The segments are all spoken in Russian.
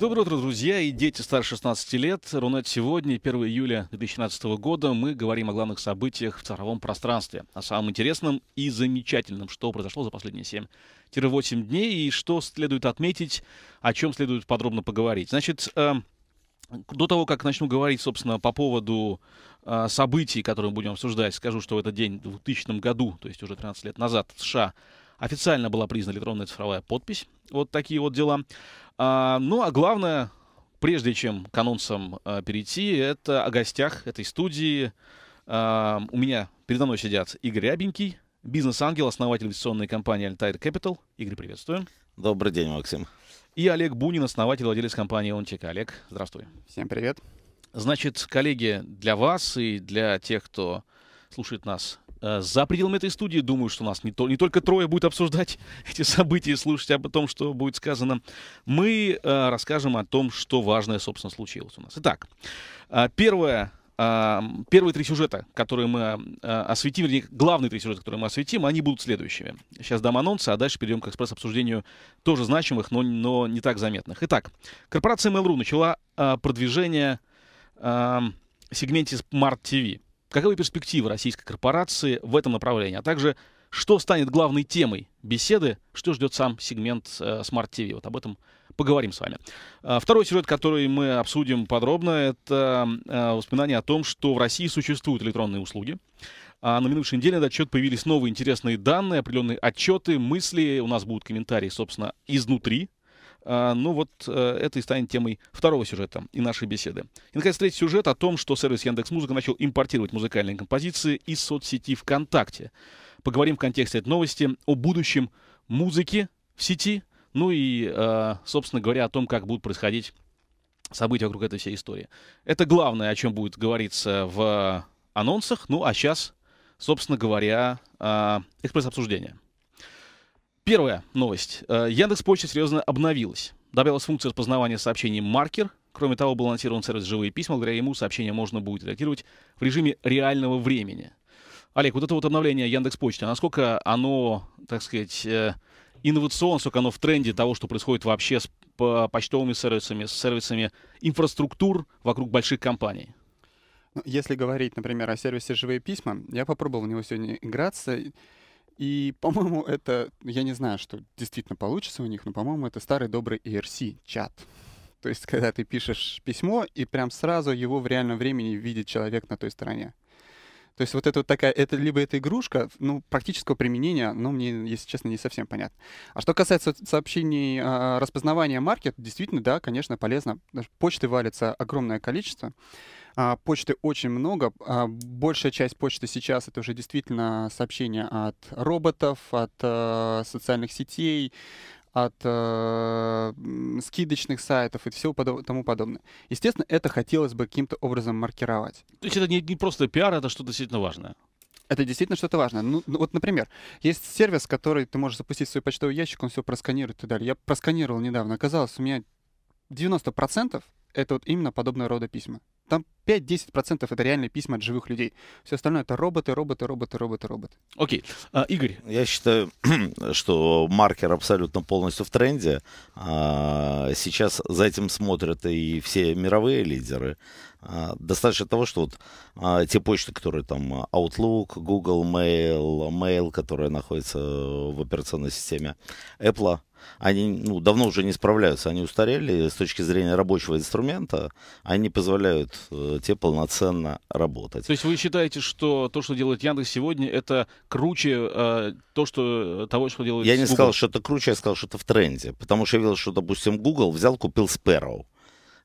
Доброе утро, друзья и дети старше 16 лет. Рунет сегодня, 1 июля 2017 года, мы говорим о главных событиях в цифровом пространстве, о самом интересном и замечательном, что произошло за последние 7-8 дней и что следует отметить, о чем следует подробно поговорить. Значит, эм, до того, как начну говорить, собственно, по поводу э, событий, которые мы будем обсуждать, скажу, что в этот день в 2000 году, то есть уже 13 лет назад, в США Официально была признана электронная цифровая подпись. Вот такие вот дела. А, ну, а главное, прежде чем к анонсам а, перейти, это о гостях этой студии. А, у меня передо мной сидят Игорь Рябенький, бизнес-ангел, основатель инвестиционной компании Altair Capital. Игорь, приветствую. Добрый день, Максим. И Олег Бунин, основатель владелец компании OnTech. Олег, здравствуй. Всем привет. Значит, коллеги, для вас и для тех, кто слушает нас Э, за пределами этой студии, думаю, что нас не, то, не только трое будет обсуждать эти события и слушать об том, что будет сказано. Мы э, расскажем о том, что важное, собственно, случилось у нас. Итак, э, первое э, первые три сюжета, которые мы осветим, вернее, главные три сюжета, которые мы осветим, они будут следующими. Сейчас дам анонсы, а дальше перейдем к экспресс-обсуждению тоже значимых, но, но не так заметных. Итак, корпорация Mail.ru начала продвижение в сегменте Smart TV. Каковы перспективы российской корпорации в этом направлении, а также что станет главной темой беседы, что ждет сам сегмент э, Smart TV. Вот об этом поговорим с вами. А, второй сюжет, который мы обсудим подробно, это э, воспоминание о том, что в России существуют электронные услуги. А на минувшей неделе на этот появились новые интересные данные, определенные отчеты, мысли. У нас будут комментарии, собственно, изнутри а, ну вот э, это и станет темой второго сюжета и нашей беседы. И, наконец, третий сюжет о том, что сервис Яндекс.Музыка начал импортировать музыкальные композиции из соцсети ВКонтакте. Поговорим в контексте этой новости о будущем музыки в сети, ну и, э, собственно говоря, о том, как будут происходить события вокруг этой всей истории. Это главное, о чем будет говориться в анонсах. Ну а сейчас, собственно говоря, э, экспресс-обсуждение. Первая новость. Э, Яндекс Почта серьезно обновилась. Добавилась функция распознавания сообщений «Маркер». Кроме того, был анонсирован сервис «Живые письма». Благодаря ему сообщения можно будет редактировать в режиме реального времени. Олег, вот это вот обновление Яндекс Почты, насколько оно, так сказать, э, инновационно, сколько оно в тренде того, что происходит вообще с почтовыми сервисами, с сервисами инфраструктур вокруг больших компаний? Ну, если говорить, например, о сервисе «Живые письма», я попробовал в него сегодня играться. И, по-моему, это, я не знаю, что действительно получится у них, но, по-моему, это старый добрый ERC-чат. То есть, когда ты пишешь письмо, и прям сразу его в реальном времени видит человек на той стороне. То есть вот это вот такая, это либо это игрушка, ну, практического применения, но ну, мне, если честно, не совсем понятно. А что касается сообщений а, распознавания маркет, действительно, да, конечно, полезно. Почты валится огромное количество. А, почты очень много. А, большая часть почты сейчас это уже действительно сообщения от роботов, от а, социальных сетей, от э, скидочных сайтов и всего подо- тому подобное. Естественно, это хотелось бы каким-то образом маркировать. То есть это не, не просто пиар, это что-то действительно важное. Это действительно что-то важное. Ну, ну вот, например, есть сервис, который ты можешь запустить в свой почтовый ящик, он все просканирует и так далее. Я просканировал недавно. Оказалось, у меня 90% это вот именно подобного рода письма. Там 5-10% это реальные письма от живых людей. Все остальное это роботы, роботы, роботы, роботы, роботы. Окей. А, Игорь. Я считаю, что маркер абсолютно полностью в тренде. А, сейчас за этим смотрят и все мировые лидеры. А, достаточно того, что вот а, те почты, которые там Outlook, Google Mail, Mail, которые находятся в операционной системе Apple, они ну, давно уже не справляются, они устарели с точки зрения рабочего инструмента, они позволяют э, те полноценно работать. То есть вы считаете, что то, что делает Яндекс сегодня, это круче э, то, что, э, того, что делает Я не Google? сказал, что это круче, я сказал, что это в тренде. Потому что я видел, что, допустим, Google взял, купил Sparrow.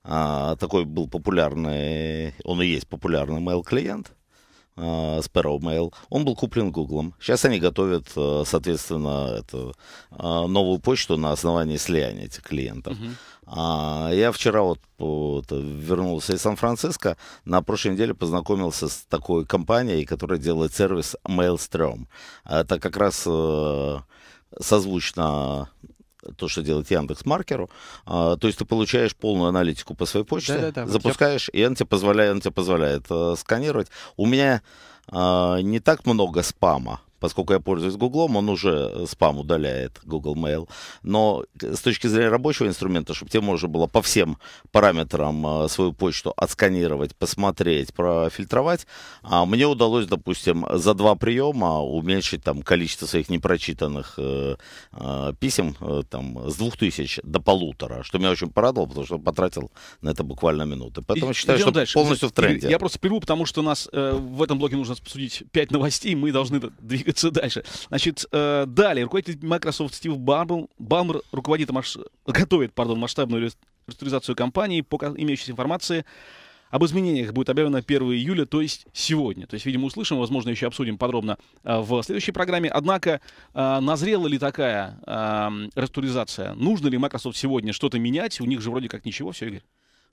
А, такой был популярный, он и есть популярный mail-клиент. Э, Sparrow Mail. Он был куплен Гуглом. Сейчас они готовят, э, соответственно, эту э, новую почту на основании слияния этих клиентов. А, я вчера вот, вот вернулся из Сан-Франциско. На прошлой неделе познакомился с такой компанией, которая делает сервис Mailstrom. Это как раз созвучно то, что делает Яндекс Маркеру. А, то есть ты получаешь полную аналитику по своей почте, да, да, да, запускаешь, вот я... и он тебе позволяет, он тебе позволяет э, сканировать. У меня э, не так много спама, поскольку я пользуюсь Гуглом, он уже э, спам удаляет Google Mail. Но с точки зрения рабочего инструмента, чтобы тебе можно было по всем параметрам э, свою почту отсканировать, посмотреть, профильтровать, а мне удалось, допустим, за два приема уменьшить там количество своих непрочитанных э, писем там, с двух тысяч до полутора, что меня очень порадовало, потому что потратил на это буквально минуты. Поэтому и, считаю, что дальше. полностью в тренде. Я просто прерву, потому что у нас э, в этом блоке нужно обсудить пять новостей, мы должны двигаться двигаться дальше. Значит, э, далее. Руководитель Microsoft Стив Балмер, Балмер руководит, маш... готовит, пардон, масштабную реструктуризацию компании. По имеющейся информации об изменениях будет объявлено 1 июля, то есть сегодня. То есть, видимо, услышим, возможно, еще обсудим подробно э, в следующей программе. Однако, э, назрела ли такая эм, реструктуризация? Нужно ли Microsoft сегодня что-то менять? У них же вроде как ничего, все, Игорь.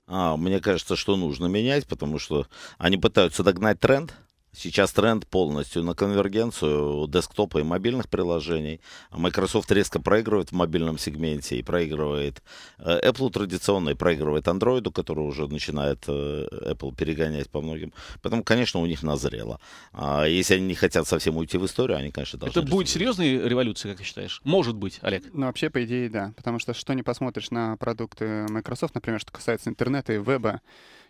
А, мне кажется, что нужно менять, потому что они пытаются догнать тренд. Сейчас тренд полностью на конвергенцию десктопа и мобильных приложений. Microsoft резко проигрывает в мобильном сегменте и проигрывает э, Apple традиционно и проигрывает Android, который уже начинает э, Apple перегонять по многим. Поэтому, конечно, у них назрело. А если они не хотят совсем уйти в историю, они, конечно, должны... Это будет серьезная революция, как ты считаешь? Может быть, Олег? Ну, вообще, по идее, да. Потому что что не посмотришь на продукты Microsoft, например, что касается интернета и веба,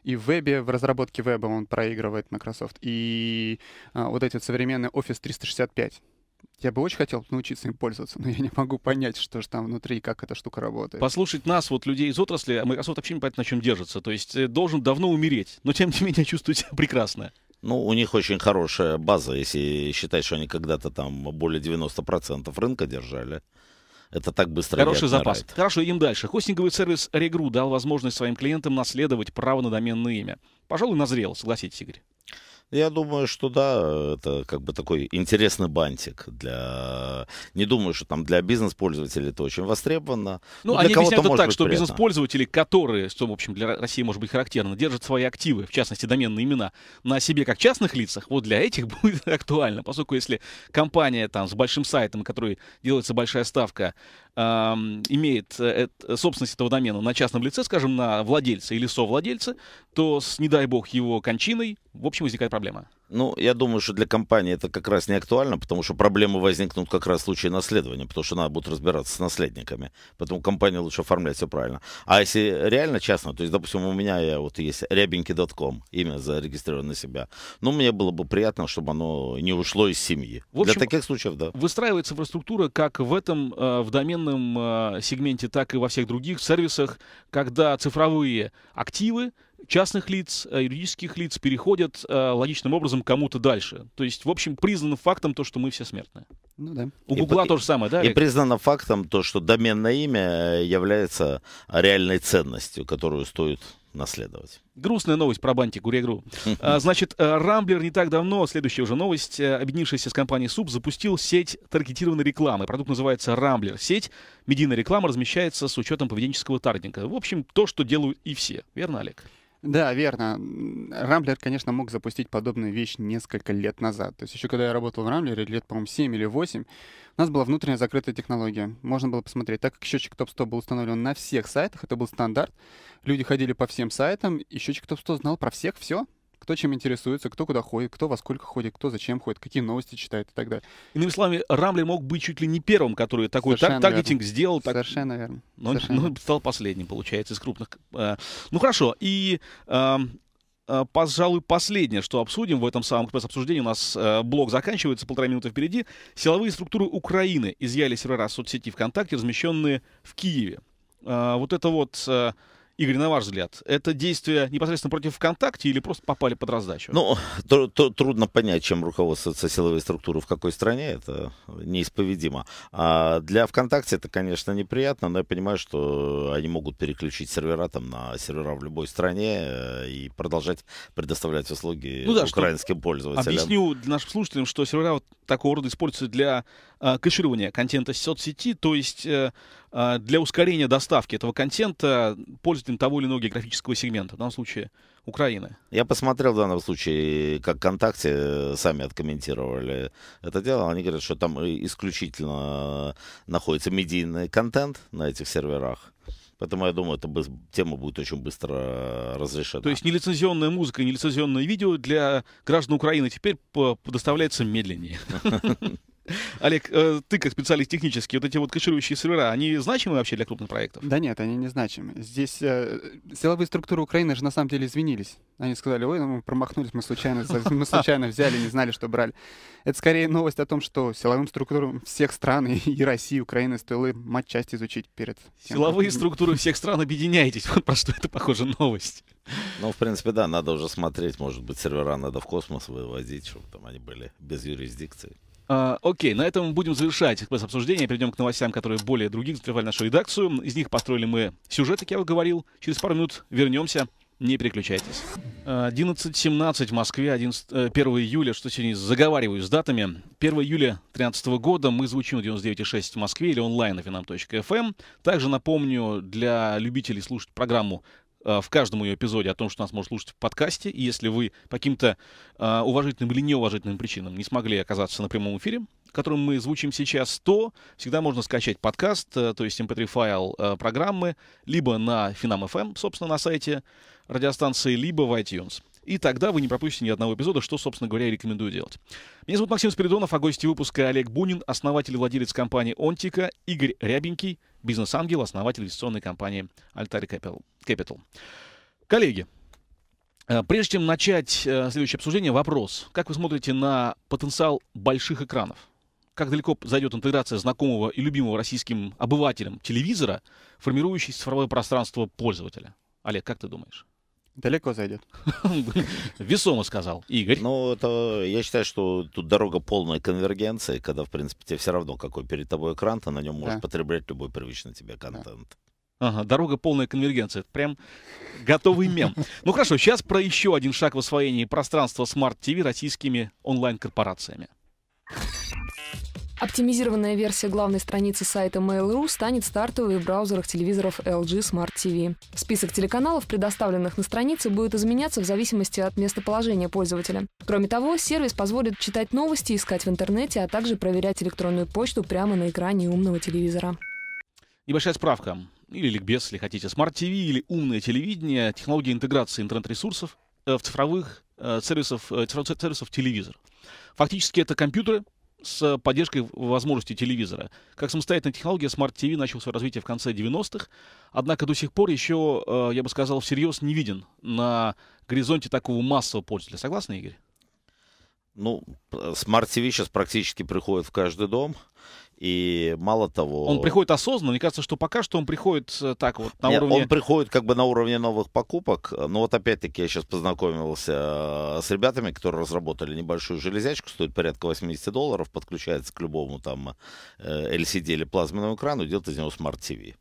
и в вебе, в разработке веба он проигрывает Microsoft, и а, вот эти вот современные Office 365. Я бы очень хотел научиться им пользоваться, но я не могу понять, что же там внутри, как эта штука работает. Послушать нас, вот людей из отрасли, а Microsoft вообще не понятно, на чем держится. То есть э, должен давно умереть, но тем не менее чувствует себя прекрасно. Ну, у них очень хорошая база, если считать, что они когда-то там более 90% рынка держали. Это так быстро. Хороший запас. Хорошо, идем дальше. Хостинговый сервис Regru дал возможность своим клиентам наследовать право на доменное имя. Пожалуй, назрело, согласитесь, Игорь. Я думаю, что да, это как бы такой интересный бантик для... Не думаю, что там для бизнес-пользователей это очень востребовано. Ну, они объясняют это так, что бизнес-пользователи, которые, что, в общем, для России может быть характерно, держат свои активы, в частности, доменные имена, на себе как частных лицах, вот для этих будет актуально. Поскольку если компания там с большим сайтом, на который делается большая ставка, имеет э, э, собственность этого домена на частном лице, скажем, на владельца или совладельца, то с, не дай бог, его кончиной в общем, возникает проблема. Ну, я думаю, что для компании это как раз не актуально, потому что проблемы возникнут как раз в случае наследования, потому что надо будет разбираться с наследниками. Поэтому компания лучше оформлять все правильно. А если реально частно, то есть, допустим, у меня я, вот есть рябенький.com, имя зарегистрировано на себя. Ну, мне было бы приятно, чтобы оно не ушло из семьи. В общем, для таких случаев, да. Выстраивается инфраструктура как в этом, э, в доменном э, сегменте, так и во всех других сервисах, когда цифровые активы частных лиц, э, юридических лиц переходят э, логичным образом кому-то дальше. То есть, в общем, признано фактом то, что мы все смертные. Ну да. У Гугла то же самое, да? И Олег? признано фактом то, что доменное имя э, является реальной ценностью, которую стоит наследовать. Грустная новость про бантик, гурегру. А, значит, Рамблер не так давно, следующая уже новость, объединившаяся с компанией Суп, запустил сеть таргетированной рекламы. Продукт называется Рамблер. Сеть медийная рекламы размещается с учетом поведенческого таргетинга. В общем, то, что делают и все. Верно, Олег? Да, верно. Рамблер, конечно, мог запустить подобную вещь несколько лет назад. То есть еще когда я работал в Рамблере, лет, по-моему, 7 или 8, у нас была внутренняя закрытая технология. Можно было посмотреть. Так как счетчик топ-100 был установлен на всех сайтах, это был стандарт, люди ходили по всем сайтам, и счетчик топ-100 знал про всех все кто чем интересуется, кто куда ходит, кто во сколько ходит, кто зачем ходит, какие новости читает и так далее. Иными словами, Рамли мог быть чуть ли не первым, который такой Совершенно таргетинг верно. сделал. Так... Совершенно верно. Но Совершенно ну, он, стал последним, получается, из крупных. А, ну хорошо, и а, пожалуй, последнее, что обсудим в этом самом экспресс-обсуждении. У нас а, блог заканчивается, полтора минуты впереди. Силовые структуры Украины изъяли сервера соцсети ВКонтакте, размещенные в Киеве. Вот это вот Игорь, на ваш взгляд, это действие непосредственно против ВКонтакте или просто попали под раздачу? Ну, тр тр трудно понять, чем руководствуются силовые структуры в какой стране, это неисповедимо. А для ВКонтакте это, конечно, неприятно, но я понимаю, что они могут переключить сервера там на сервера в любой стране э, и продолжать предоставлять услуги ну да, украинским пользователям. Объясню нашим слушателям, что сервера вот такого рода используются для э, кэширования контента соцсети, то есть э, а, для ускорения доставки этого контента пользователям того или иного географического сегмента, в данном случае Украины. Я посмотрел в данном случае, как ВКонтакте э, сами откомментировали это дело. Они говорят, что там э, исключительно э, находится медийный контент на этих серверах. Поэтому я думаю, эта тема будет очень быстро разрешена. То есть нелицензионная музыка нелицензионное видео для граждан Украины теперь доставляется медленнее. Олег, э, ты как специалист технический, вот эти вот кэширующие сервера, они значимы вообще для крупных проектов? Да нет, они не значимы. Здесь э, силовые структуры Украины же на самом деле извинились. Они сказали, ой, ну мы промахнулись, мы случайно, мы случайно взяли, не знали, что брали. Это скорее новость о том, что силовым структурам всех стран, и России, и Украины, стоило матчасть изучить перед тем, Силовые как... структуры всех стран, объединяйтесь. Вот про что это похоже новость. Ну, в принципе, да, надо уже смотреть, может быть, сервера надо в космос вывозить, чтобы там они были без юрисдикции. А, окей, на этом будем завершать экспресс-обсуждение. Перейдем к новостям, которые более других закрывали нашу редакцию. Из них построили мы сюжет, как я уже говорил. Через пару минут вернемся. Не переключайтесь. 11.17 в Москве, 11, 1 э, июля, что сегодня заговариваю с датами. 1 июля 2013 года мы звучим 99.6 в Москве или онлайн на finam.fm. Эм. Также напомню, для любителей слушать программу а, в каждом ее эпизоде о том, что нас может слушать в подкасте. И если вы по каким-то э, уважительным или неуважительным причинам не смогли оказаться на прямом эфире, которым мы звучим сейчас, то всегда можно скачать подкаст, э, то есть mp3-файл эм э, программы, либо на Finam.fm, эм, собственно, на сайте радиостанции, либо в iTunes и тогда вы не пропустите ни одного эпизода, что, собственно говоря, и рекомендую делать. Меня зовут Максим Спиридонов, а гости выпуска Олег Бунин, основатель и владелец компании «Онтика», Игорь Рябенький, бизнес-ангел, основатель инвестиционной компании «Альтари Capital». Коллеги, э, прежде чем начать э, следующее обсуждение, вопрос. Как вы смотрите на потенциал больших экранов? как далеко зайдет интеграция знакомого и любимого российским обывателем телевизора, формирующий цифровое пространство пользователя? Олег, как ты думаешь? Далеко зайдет. Весомо сказал Игорь. Ну, это, я считаю, что тут дорога полной конвергенции, когда, в принципе, тебе все равно, какой перед тобой экран, ты на нем можешь да. потреблять любой привычный тебе контент. Да. Ага, дорога полная конвергенция. Это прям готовый мем. Ну хорошо, сейчас про еще один шаг в освоении пространства Smart TV российскими онлайн-корпорациями. Оптимизированная версия главной страницы сайта Mail.ru станет стартовой в браузерах телевизоров LG Smart TV. Список телеканалов, предоставленных на странице, будет изменяться в зависимости от местоположения пользователя. Кроме того, сервис позволит читать новости, искать в интернете, а также проверять электронную почту прямо на экране умного телевизора. Небольшая справка, или ликбез, если хотите. Smart TV или умное телевидение, технология интеграции интернет-ресурсов э, в цифровых э, сервисов, сервисов э, телевизор. Фактически это компьютеры, с поддержкой возможностей телевизора. Как самостоятельная технология, Smart TV начал свое развитие в конце 90-х, однако до сих пор еще, э, я бы сказал, всерьез не виден на горизонте такого массового пользователя. Согласны, Игорь? Ну, смарт-ТВ сейчас практически приходит в каждый дом. И мало того... Он приходит осознанно. Мне кажется, что пока что он приходит э, так вот на Нет, уровне... Он приходит как бы на уровне новых покупок. Но ну, вот опять-таки я сейчас познакомился э, с ребятами, которые разработали небольшую железячку, стоит порядка 80 долларов, подключается к любому там э, LCD или плазменному экрану, делает из него смарт-ТВ.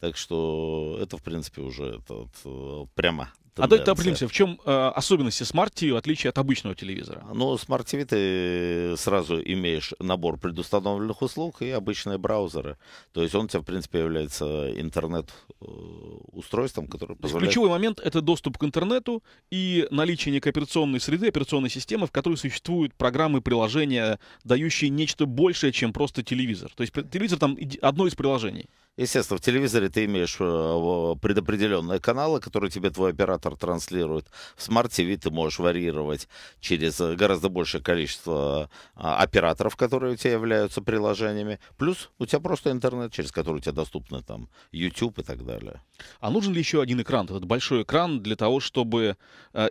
Так что это, в принципе, уже этот, прямо тенденция. А давайте определимся, в чем э, особенности Smart TV в отличие от обычного телевизора? Ну, Smart TV ты сразу имеешь набор предустановленных услуг и обычные браузеры. То есть он у тебя, в принципе, является интернет-устройством, э, который позволяет... Ключевой момент — это доступ к интернету и наличие некой операционной среды, операционной системы, в которой существуют программы, приложения, дающие нечто большее, чем просто телевизор. То есть телевизор там одно из приложений. Естественно, в телевизоре ты имеешь э, предопределенные каналы, которые тебе твой оператор транслирует. В Smart TV ты можешь варьировать через э, гораздо большее количество э, а, операторов, которые у тебя являются приложениями. Плюс у тебя просто интернет, через который у тебя доступны там YouTube и так далее. А нужен ли еще один экран, этот большой экран, для того, чтобы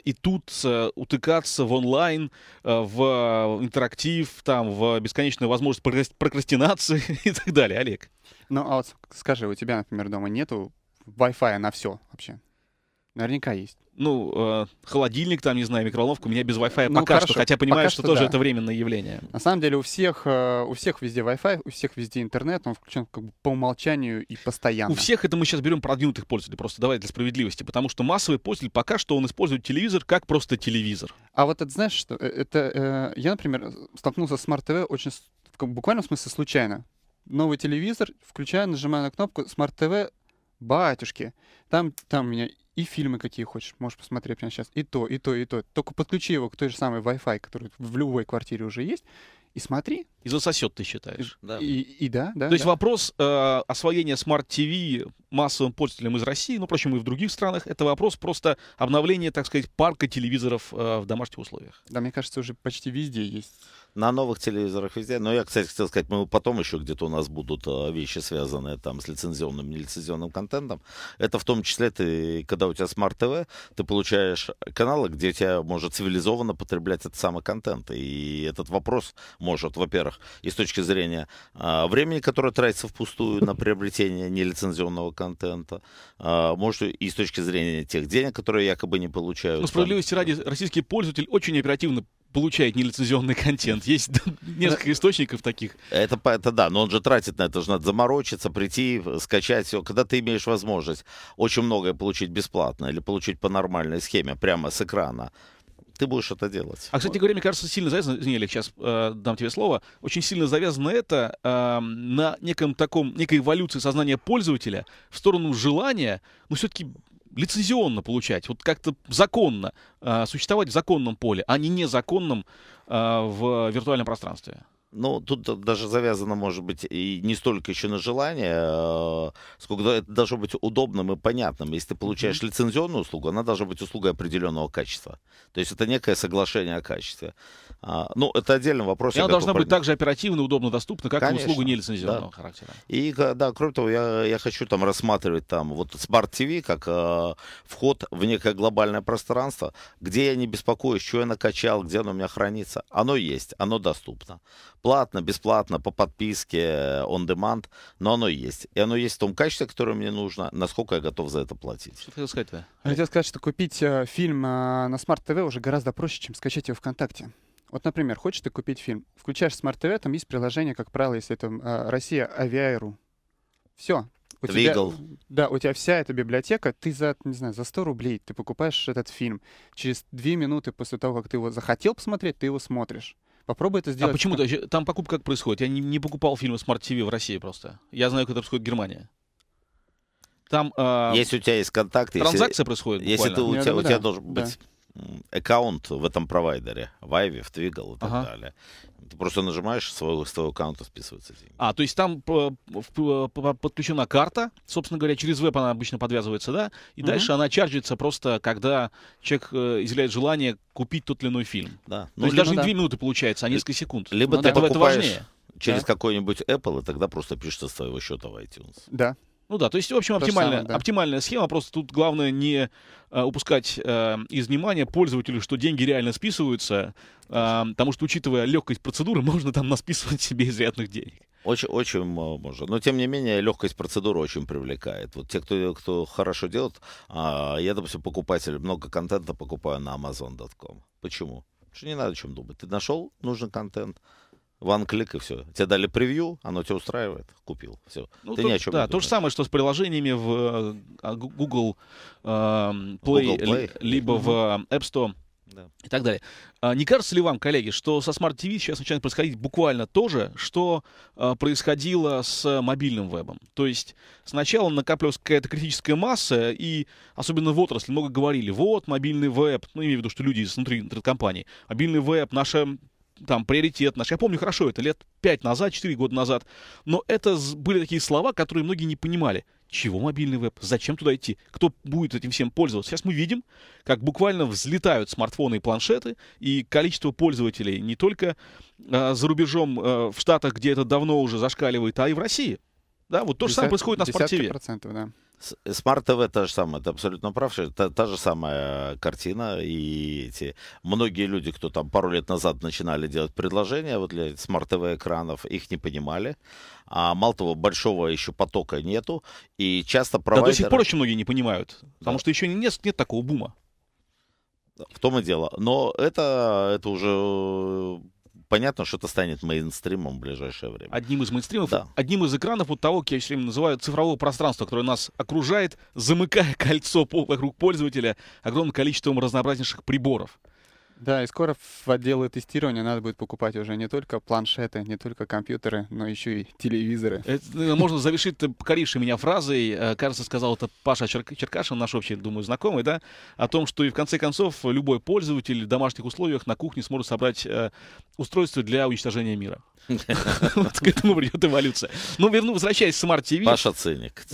и тут утыкаться в онлайн, в интерактив, там, в бесконечную возможность прокрастинации и так далее, Олег? Ну, а вот скажи, у тебя, например, дома нету Wi-Fi на все вообще? Наверняка есть. Ну, э, холодильник там, не знаю, микроволновка у меня без Wi-Fi ну, пока хорошо, что, хотя понимаю, пока что, что тоже да. это временное явление. На самом деле у всех, э, у всех везде Wi-Fi, у всех везде интернет, он включен как бы по умолчанию и постоянно. У всех это мы сейчас берем продвинутых пользователей, просто давай для справедливости, потому что массовый пользователь пока что он использует телевизор как просто телевизор. А вот это знаешь что? Э, это э, я, например, столкнулся с Smart TV очень в буквальном смысле случайно новый телевизор, включаю, нажимаю на кнопку Смарт ТВ, батюшки, там, там у меня и фильмы какие хочешь, можешь посмотреть прямо сейчас, и то, и то, и то. Только подключи его к той же самой Wi-Fi, который в любой квартире уже есть, и смотри. И засосет, ты считаешь. И да, и, и да. да То да. есть вопрос э, освоения смарт-ТВ массовым пользователям из России, ну, впрочем, и в других странах, это вопрос просто обновления, так сказать, парка телевизоров э, в домашних условиях. Да, мне кажется, уже почти везде есть на новых телевизорах везде. Но я, кстати, хотел сказать, мы потом еще где-то у нас будут э, вещи, связанные там с лицензионным, нелицензионным контентом. Это в том числе ты, когда у тебя смарт-ТВ, ты получаешь каналы, где тебя может цивилизованно потреблять этот самый контент. И этот вопрос может, во-первых, и с точки зрения э, времени, которое тратится впустую на приобретение нелицензионного контента, э, может и с точки зрения тех денег, которые якобы не получают. Но справедливости ради, российский пользователь очень оперативно получает нелицензионный контент. Есть несколько ну, источников таких. Это, это да, но он же тратит на это, же надо заморочиться, прийти, скачать все. Когда ты имеешь возможность очень многое получить бесплатно или получить по нормальной схеме, прямо с экрана, ты будешь это делать. А, кстати говоря, мне кажется, сильно завязано, извини, Олег, сейчас э, дам тебе слово, очень сильно завязано это э, на неком таком, некой эволюции сознания пользователя в сторону желания, но все-таки лицензионно получать, вот как-то законно, э, существовать в законном поле, а не незаконном э, в виртуальном пространстве? Ну, тут даже завязано, может быть, и не столько еще на желание, э, сколько это должно быть удобным и понятным. Если ты получаешь лицензионную услугу, она должна быть услугой определенного качества. То есть это некое соглашение о качестве. А, ну, это отдельный вопрос. И она должна упомянул. быть также оперативно, удобно доступна, как Конечно, и услуга нелицензионного да. характера. И, э, да, кроме того, я, я хочу там рассматривать там вот Smart TV как э, вход в некое глобальное пространство, где я не беспокоюсь, что я накачал, где оно у меня хранится. Оно есть, оно доступно платно, бесплатно, по подписке, э, on demand, но оно есть. И оно есть в том качестве, которое мне нужно, насколько я готов за это платить. Что ты хотел сказать? -то? Я хотел сказать, что купить э, фильм э, на Smart TV уже гораздо проще, чем скачать его ВКонтакте. Вот, например, хочешь ты купить фильм, включаешь Smart TV, там есть приложение, как правило, если это э, Россия, Авиару. Все, у тебя, да, у тебя вся эта библиотека, ты за, не знаю, за 100 рублей ты покупаешь этот фильм. Через 2 минуты после того, как ты его захотел посмотреть, ты его смотришь. Попробуй это а сделать. А почему? -то? Там покупка как происходит? Я не, не покупал фильмы Smart TV в России просто. Я знаю, как это происходит в Германии. Там... Э, если у тебя есть контакты... Транзакция если, происходит буквально. Если ты, у, тебя, думаю, у тебя да. должен быть да. аккаунт в этом провайдере, в Айве, в Твигл и так ага. далее. Ты просто нажимаешь, своего, с твоего аккаунта списываются деньги. А, то есть там э, э, подключена карта, собственно говоря, через веб она обычно подвязывается, да? И угу. дальше она чарджится просто, когда человек э, изъявляет желание купить тот или иной фильм. Да. То ну, есть либо, даже не да. 2 минуты получается, а несколько секунд. Либо ну, ты да. покупаешь это важнее. через да. какой-нибудь Apple, и тогда просто пишется с твоего счета в iTunes. Да. Ну да, то есть, в общем, оптимальная, самое, да. оптимальная схема. Просто тут главное не а, упускать а, из внимания пользователю, что деньги реально списываются, а, потому что, учитывая легкость процедуры, можно там насписывать себе изрядных денег. Очень, очень можно. Но, тем не менее, легкость процедуры очень привлекает. Вот те, кто, кто хорошо делает, а, я, допустим, покупатель, много контента покупаю на amazon.com. Почему? Потому что не надо о чем думать. Ты нашел нужный контент, Ван клик и все. Тебе дали превью, оно тебя устраивает, купил. Все. Ну, Ты то, ни о чем да, не то же самое, что с приложениями в э, Google, эм, Play, Google Play, либо в э, App Store да. и так далее. А не кажется ли вам, коллеги, что со Smart TV сейчас начинает происходить буквально то же, что э, происходило с мобильным вебом? То есть сначала накапливалась какая-то критическая масса, и особенно в отрасли много говорили, вот, мобильный веб, ну, имею в виду, что люди изнутри интернет-компании, мобильный веб, наша там приоритет наш. Я помню хорошо это, лет 5 назад, 4 года назад. Но это были такие слова, которые многие не понимали. Чего мобильный веб? Зачем туда идти? Кто будет этим всем пользоваться? Сейчас мы видим, как буквально взлетают смартфоны и планшеты, и количество пользователей не только э, за рубежом, э, в Штатах, где это давно уже зашкаливает, а и в России. Да, вот то же самое происходит на спортиве. тв да. Э, Смарт-ТВ та же самая, ты абсолютно прав, та, та же самая картина, и эти многие люди, кто там пару лет назад начинали делать предложения вот для смарт-ТВ экранов, их не понимали, а мало того, большого еще потока нету, и часто провайдеры... Да до сих пор очень многие не понимают, потому да. что еще нет, нет такого бума. В том и дело. Но это, это уже э, понятно, что это станет мейнстримом в ближайшее время. Одним из мейнстримов, да. одним из экранов вот того, как я все время называю цифрового пространства, которое нас окружает, замыкая кольцо вокруг пользователя огромным количеством разнообразнейших приборов. Да, и скоро в отделы тестирования надо будет покупать уже не только планшеты, не только компьютеры, но еще и телевизоры. Это, можно завершить покорившей меня фразой, э, кажется, сказал это Паша Чер- Черкашин, наш общий, думаю, знакомый, да, о том, что и в конце концов любой пользователь в домашних условиях на кухне сможет собрать э, устройство для уничтожения мира. Вот к этому придет эволюция. Ну верну, возвращаясь к Smart TV... Паша Циник.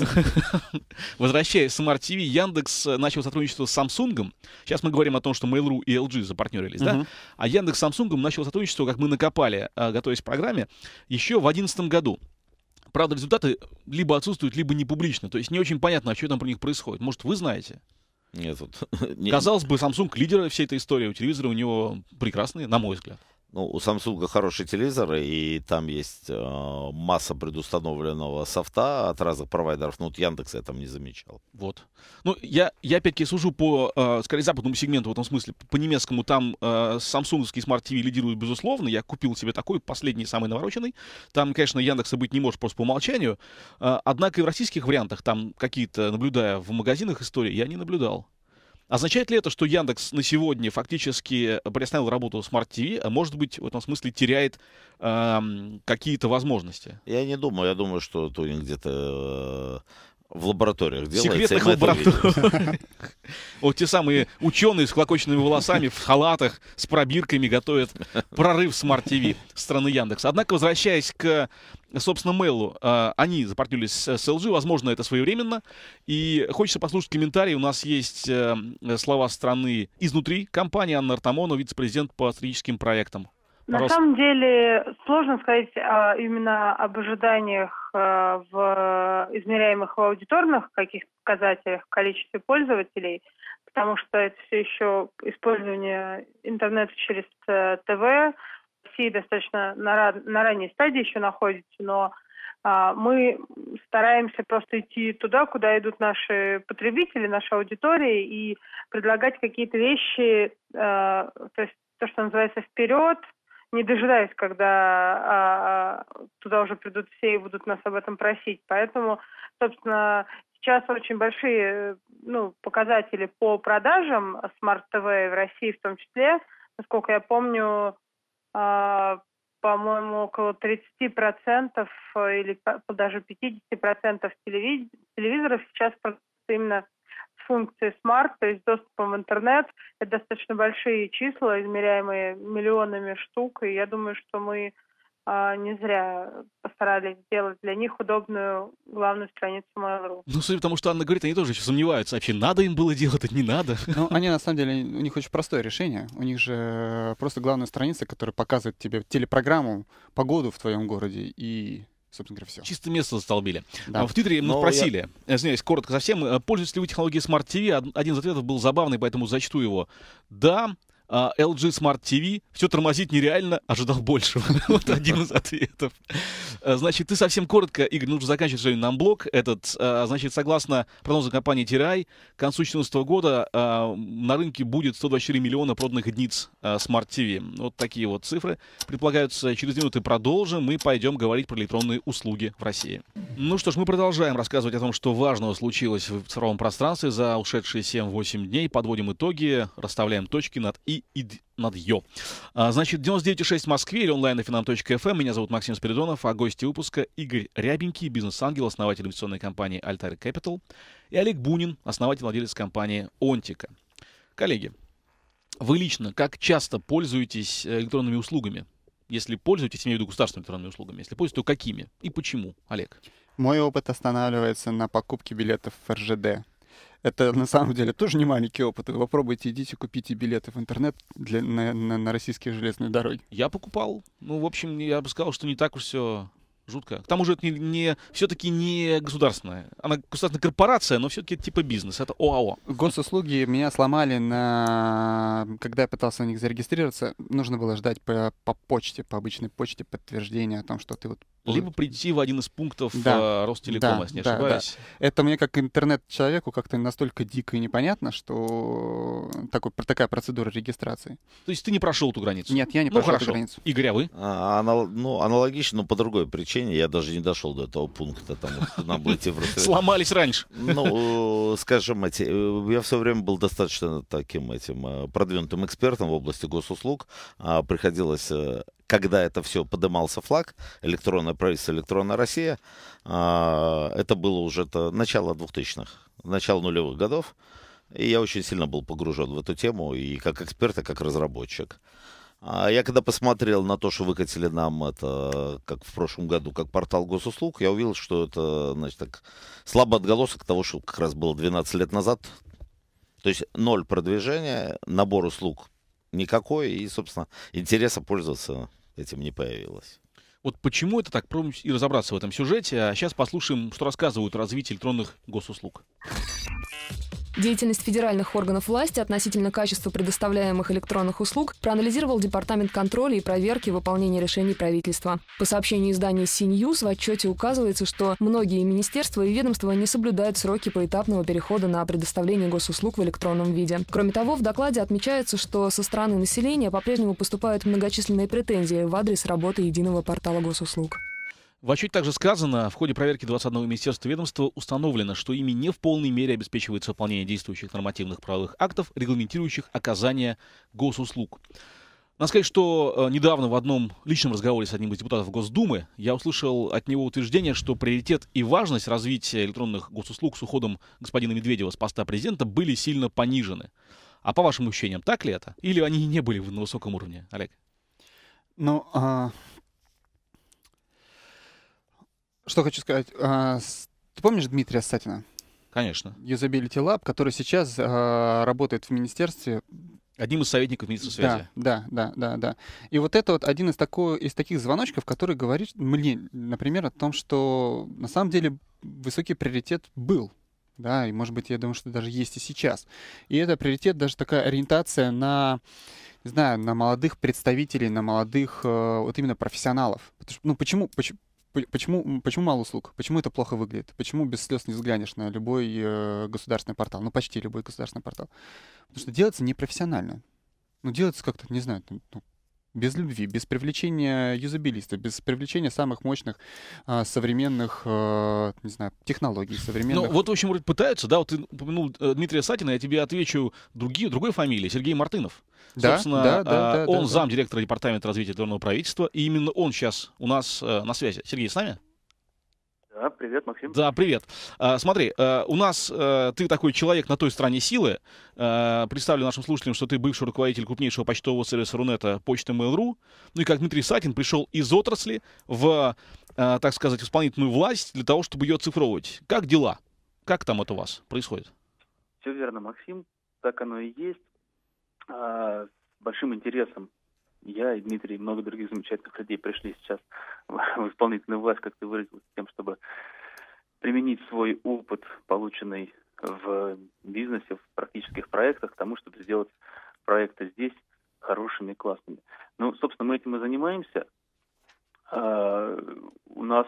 Возвращаясь к Smart TV, Яндекс э, начал сотрудничество с Samsung. Сейчас мы говорим о том, что Mail.ru и LG запартнерились, да? А Яндекс с Samsung начал сотрудничество, как мы накопали, э, готовясь к программе, еще в 2011 году. Правда, результаты либо отсутствуют, либо не публично. То есть не очень понятно, а что там про них происходит. Может, вы знаете? Нет, тут... Казалось бы, Samsung лидер всей этой истории. У телевизора у него прекрасные, на мой взгляд. Ну, у Samsung хороший телевизор, и там есть э, масса предустановленного софта от разных провайдеров. Ну, вот Яндекс я там не замечал. Вот. Ну, я, я опять-таки сужу по, э, скорее, западному сегменту в этом смысле. По немецкому там э, самсунговский смарт TV лидирует, безусловно. Я купил себе такой, последний, самый навороченный. Там, конечно, Яндекса быть не может просто по умолчанию. Э, однако и в российских вариантах там какие-то, наблюдая в магазинах истории, я не наблюдал. Означает ли это, что Яндекс на сегодня фактически э, приостановил работу Smart TV, а может быть в этом смысле теряет э, какие-то возможности? Я не думаю. Я думаю, что это у них где-то э, в лабораториях делается. Секретных лабораториях. Вот те самые ученые с клокочными волосами в халатах с пробирками готовят прорыв Smart TV страны Яндекс. Однако, возвращаясь к собственно, Меллу. А, они запартнились с LG, возможно, это своевременно. И хочется послушать комментарии. У нас есть э, слова страны изнутри компании Анна Артамонова, вице-президент по стратегическим проектам. Пожалуйста. На самом деле сложно сказать а, именно об ожиданиях а, в измеряемых в аудиторных каких показателях, количестве пользователей, потому что это все еще использование интернета через э, ТВ, России достаточно на, на ранней стадии еще находится, но а, мы стараемся просто идти туда, куда идут наши потребители, наша аудитория, и предлагать какие-то вещи, а, то есть то, что называется вперед, не дожидаясь, когда а, туда уже придут все и будут нас об этом просить. Поэтому, собственно, сейчас очень большие ну, показатели по продажам смарт-ТВ в России в том числе. Насколько я помню, а, по-моему, около 30% э, или даже 50% телевиз- телевизоров сейчас именно с функцией смарт, то есть доступом в интернет. Это достаточно большие числа, измеряемые миллионами штук, и я думаю, что мы а, не зря постарались сделать для них удобную главную страницу Mail.ru. Ну, судя потому, что Анна говорит, они тоже еще сомневаются, вообще надо им было делать, это не надо. Ну, они на самом деле, у них очень простое решение. У них же просто главная страница, которая показывает тебе телепрограмму, погоду в твоем городе и собственно говоря, все. Чисто место застолбили. Да. А, в Твиттере мы спросили, я... Э, извиняюсь, коротко совсем, э, пользуются ли вы технологией Smart TV? Один из ответов был забавный, поэтому зачту его. Да, LG Smart TV, все тормозит нереально, ожидал большего. вот один из ответов. Э, значит, ты совсем коротко, Игорь, нужно заканчивать сегодня нам блок этот. Э, значит, согласно прогнозам компании TRI, к концу 2014 года э, на рынке будет 124 миллиона проданных единиц Smart TV. Вот такие вот цифры предполагаются. Через минуты продолжим. Мы пойдем говорить про электронные услуги в России. Ну что ж, мы продолжаем рассказывать о том, что важного случилось в цифровом пространстве за ушедшие 7-8 дней. Подводим итоги, расставляем точки над «и» и ид над «ё». А, значит, 99,6 в Москве или онлайн на finam.fm. Эм. Меня зовут Максим Спиридонов, а гости выпуска Игорь Рябенький, бизнес-ангел, основатель инвестиционной компании «Альтар Capital, и Олег Бунин, основатель владелец компании «Онтика». Коллеги, вы лично как часто пользуетесь э, электронными услугами? Если пользуетесь, имею в виду государственными электронными услугами, если пользуетесь, то какими и почему, Олег? Мой опыт останавливается на покупке билетов в РЖД это на самом деле тоже не маленький опыт. Вы попробуйте, идите, купите билеты в интернет для, на, на, на российские железные дороги. Я покупал. Ну, в общем, я бы сказал, что не так уж все жутко. К тому же это не, не все-таки не государственная. Она государственная корпорация, но все-таки типа бизнес, это ОАО. Госуслуги меня сломали на... Когда я пытался на них зарегистрироваться, нужно было ждать по, по почте, по обычной почте подтверждения о том, что ты вот либо прийти в один из пунктов да. Э, Ростелекома, да, если не да, ошибаюсь. Да. Это мне как интернет-человеку как-то настолько дико и непонятно, что такой, такая процедура регистрации. То есть ты не прошел эту границу? Нет, я не ну, прошел хорошо. эту границу. Игоря, а вы? А, анал... Ну, аналогично, но по другой причине лечения. Я даже не дошел до этого пункта, там нам было Сломались раньше. Ну, скажем, эти, э, я все время был достаточно таким этим э, продвинутым экспертом в области госуслуг. А приходилось э, когда это все подымался флаг, электронное правительство, электронная Россия, а, это было уже -то начало 2000-х, начало нулевых годов. И я очень сильно был погружен в эту тему, и как эксперт, и как разработчик. А я когда посмотрел на то, что выкатили нам это, как в прошлом году, как портал госуслуг, я увидел, что это, значит, так, слабо отголосок того, что как раз было 12 лет назад. То есть ноль продвижения, набор услуг никакой, и, собственно, интереса пользоваться этим не появилось. Вот почему это так, пробуем и разобраться в этом сюжете. А сейчас послушаем, что рассказывают развитие электронных госуслуг. Деятельность федеральных органов власти относительно качества предоставляемых электронных услуг проанализировал Департамент контроля и проверки выполнения решений правительства. По сообщению издания CNews в отчете указывается, что многие министерства и ведомства не соблюдают сроки поэтапного перехода на предоставление госуслуг в электронном виде. Кроме того, в докладе отмечается, что со стороны населения по-прежнему поступают многочисленные претензии в адрес работы единого портала госуслуг. В отчете также сказано, в ходе проверки 21 министерства ведомства установлено, что ими не в полной мере обеспечивается выполнение действующих нормативных правовых актов, регламентирующих оказание госуслуг. Надо сказать, что э, недавно в одном личном разговоре с одним из депутатов Госдумы я услышал от него утверждение, что приоритет и важность развития электронных госуслуг с уходом господина Медведева с поста президента были сильно понижены. А по вашим ощущениям, так ли это? Или они не были на высоком уровне, Олег? Ну, а, что хочу сказать. А, ты помнишь Дмитрия Сатина? Конечно. Юзабилити Lab, который сейчас а, работает в министерстве Одним из советников министра связи. Да, да, да, да, да. И вот это вот один из, такой, из таких звоночков, который говорит мне, например, о том, что на самом деле высокий приоритет был. Да, и, может быть, я думаю, что даже есть и сейчас. И это приоритет, даже такая ориентация на, не знаю, на молодых представителей, на молодых, э, вот именно профессионалов. Потому что, ну, почему, почему, почему, почему мало услуг? Почему это плохо выглядит? Почему без слез не взглянешь на любой э, государственный портал? Ну, почти любой государственный портал. Потому что делается непрофессионально. Ну, делается как-то, не знаю, ну, без любви, без привлечения юзабилистов, без привлечения самых мощных а, современных, а, не знаю, технологий ну, современных. Ну, вот, в общем, пытаются, да, вот ты упомянул э, Дмитрия Сатина, я тебе отвечу другие, другой фамилии, Сергей Мартынов. Да, Собственно, да, да, а, да, он да, директора департамента развития Дорного правительства, и именно он сейчас у нас э, на связи. Сергей, с нами? Да, привет, Максим. Да, привет. А, смотри, а, у нас а, ты такой человек на той стороне силы. Представлю нашим слушателям, что ты бывший руководитель крупнейшего почтового сервиса Рунета почты Mail.ru. Ну и как Дмитрий Сатин пришел из отрасли в, так сказать, исполнительную власть для того, чтобы ее оцифровывать. Как дела? Как там это у вас происходит? Все верно, Максим. Так оно и есть. Большим интересом я и Дмитрий, и много других замечательных людей пришли сейчас в исполнительную власть, как ты выразился, тем, чтобы применить свой опыт, полученный в бизнесе, в практических проектах, к тому, чтобы сделать проекты здесь хорошими, классными. Ну, собственно, мы этим и занимаемся. А, у нас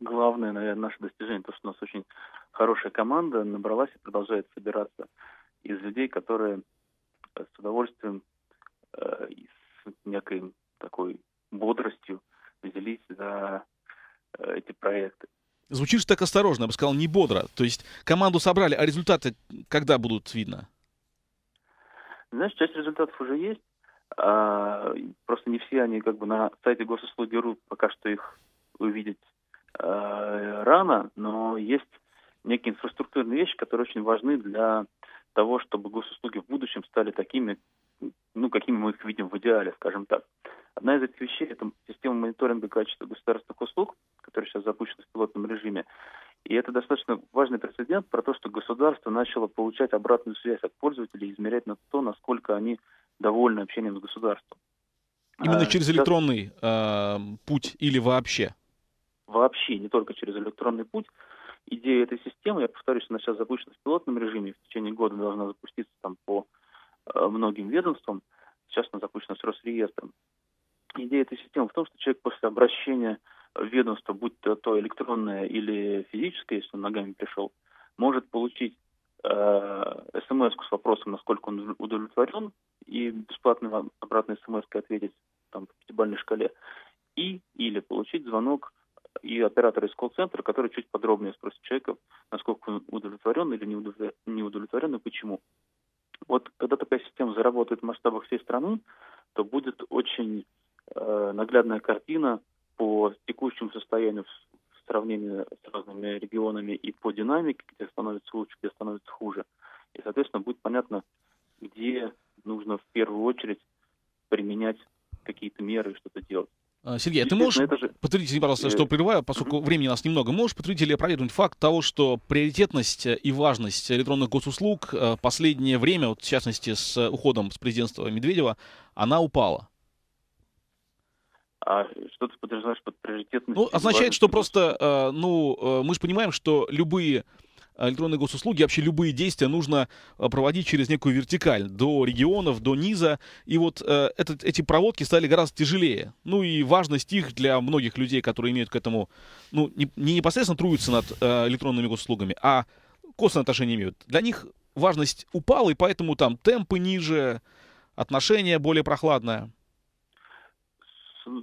главное, наверное, наше достижение, то, что у нас очень хорошая команда набралась и продолжает собираться из людей, которые с удовольствием э, и некой такой бодростью взялись за э, эти проекты. Звучишь так осторожно, я бы сказал, не бодро. То есть команду собрали, а результаты когда будут видно? Знаешь, часть результатов уже есть. А, просто не все они как бы на сайте госуслуги.ру пока что их увидеть а, рано, но есть некие инфраструктурные вещи, которые очень важны для того, чтобы госуслуги в будущем стали такими, ну, какими мы их видим в идеале, скажем так. Одна из этих вещей – это система мониторинга качества государственных услуг, которая сейчас запущена в пилотном режиме. И это достаточно важный прецедент про то, что государство начало получать обратную связь от пользователей и измерять на то, насколько они довольны общением с государством. Именно а, через сейчас... электронный э, путь или вообще? Вообще, не только через электронный путь. Идея этой системы, я повторюсь, она сейчас запущена в пилотном режиме, в течение года должна запуститься там по Э, многим ведомствам, сейчас она запущена с Росреестром. Идея этой системы в том, что человек после обращения в ведомство, будь то, то электронное или физическое, если он ногами пришел, может получить э, с вопросом, насколько он удовлетворен, и бесплатно обратной смс ответить там, по пятибалльной шкале, и или получить звонок и оператор из колл-центра, который чуть подробнее спросит человека, насколько он удовлетворен или не удовлетворен, и почему. Вот когда такая система заработает в масштабах всей страны, то будет очень э, наглядная картина по текущему состоянию в сравнении с разными регионами и по динамике, где становится лучше, где становится хуже. И, соответственно, будет понятно, где нужно в первую очередь применять какие-то меры и что-то делать. А, Сергей, а ты можешь это же... подтвердить, пожалуйста, что э, прерываю, поскольку времени у нас немного, можешь подтвердить или опровергнуть факт того, что приоритетность э, и важность электронных госуслуг э, последнее время, вот в частности с уходом с президентства Медведева, она упала? А что ты подразумеваешь под приоритетностью? Ну, означает, что просто, ну, мы же понимаем, что любые электронные госуслуги, вообще любые действия нужно э, проводить через некую вертикаль, до регионов, до низа. И вот э, этот, эти проводки стали гораздо тяжелее. Ну и важность их для многих людей, которые имеют к этому, ну, не, не непосредственно труются над э, электронными госуслугами, а косвенное отношение имеют. Для них важность упала, и поэтому там темпы ниже, отношение более прохладное.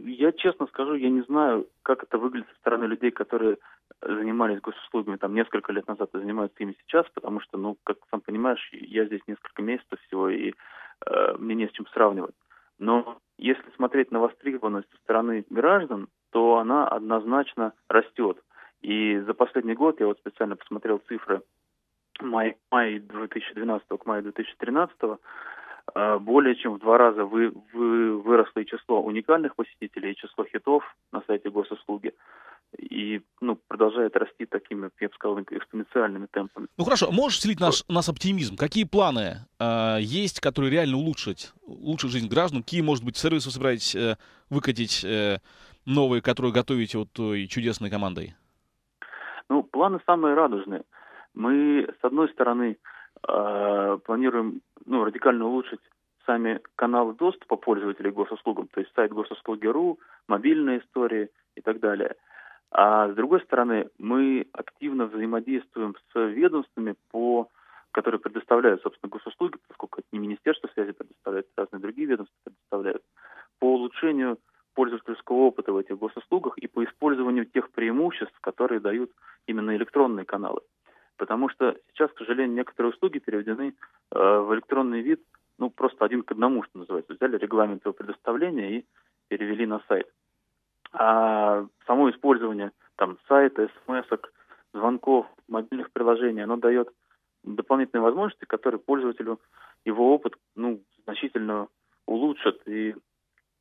Я честно скажу, я не знаю, как это выглядит со стороны людей, которые занимались госуслугами там несколько лет назад и занимаются ими сейчас, потому что, ну, как сам понимаешь, я здесь несколько месяцев всего, и э, мне не с чем сравнивать. Но если смотреть на востребованность со стороны граждан, то она однозначно растет. И за последний год, я вот специально посмотрел цифры май, май 2012 к маю 2013, э, более чем в два раза вы, вы, выросло и число уникальных посетителей, и число хитов на сайте госуслуги и ну, продолжает расти такими, я бы сказал, экспоненциальными темпами. Ну хорошо, можешь вселить наш, нас оптимизм? Какие планы э, есть, которые реально улучшить, улучшить жизнь граждан? Какие, может быть, сервисы собираетесь э, выкатить э, новые, которые готовите вот той чудесной командой? Ну, планы самые радужные. Мы, с одной стороны, э, планируем ну, радикально улучшить сами каналы доступа пользователей госуслугам, то есть сайт госуслуги.ру, мобильные истории и так далее – а с другой стороны, мы активно взаимодействуем с ведомствами, по, которые предоставляют, собственно, госуслуги, поскольку это не Министерство связи предоставляет, разные другие ведомства предоставляют, по улучшению пользовательского опыта в этих госуслугах и по использованию тех преимуществ, которые дают именно электронные каналы. Потому что сейчас, к сожалению, некоторые услуги переведены э, в электронный вид, ну, просто один к одному, что называется. Взяли регламент его предоставления и перевели на сайт. Э, а само использование там сайта, смс звонков, мобильных приложений, оно дает дополнительные возможности, которые пользователю его опыт ну, значительно улучшат и